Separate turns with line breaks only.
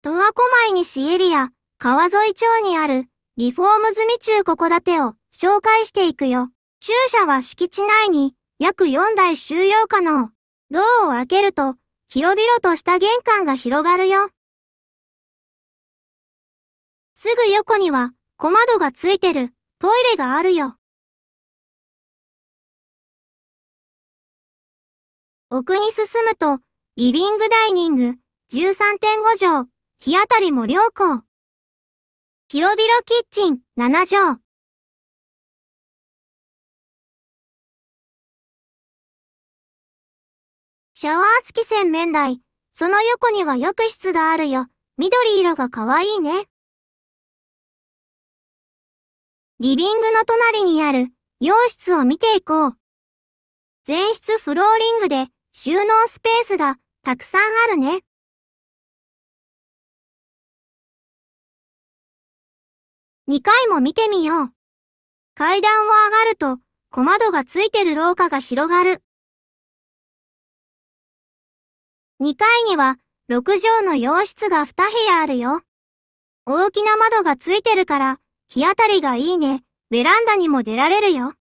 苫小牧西エリア、川沿い町にある、リフォーム済み中ここ建てを紹介していくよ。駐車は敷地内に約4台収容可能。ドアを開けると、広々とした玄関が広がるよ。
すぐ横には小窓がついて
るトイレがあるよ。
奥に進むと、リビングダイニング13.5畳、日当たりも良好。広々キッチン7畳。
シャワー付き洗面台。その横には浴室があるよ。緑色が可愛いね。
リビングの隣にある洋室を見ていこう。全室フローリングで収納スペースがたくさんあるね。
2回も見てみよう。階段を上がると小窓がついてる廊下が広がる。
2階には6畳の洋室が2部屋あるよ。大きな窓がついてるから日当たりがいいね。ベランダにも出られるよ。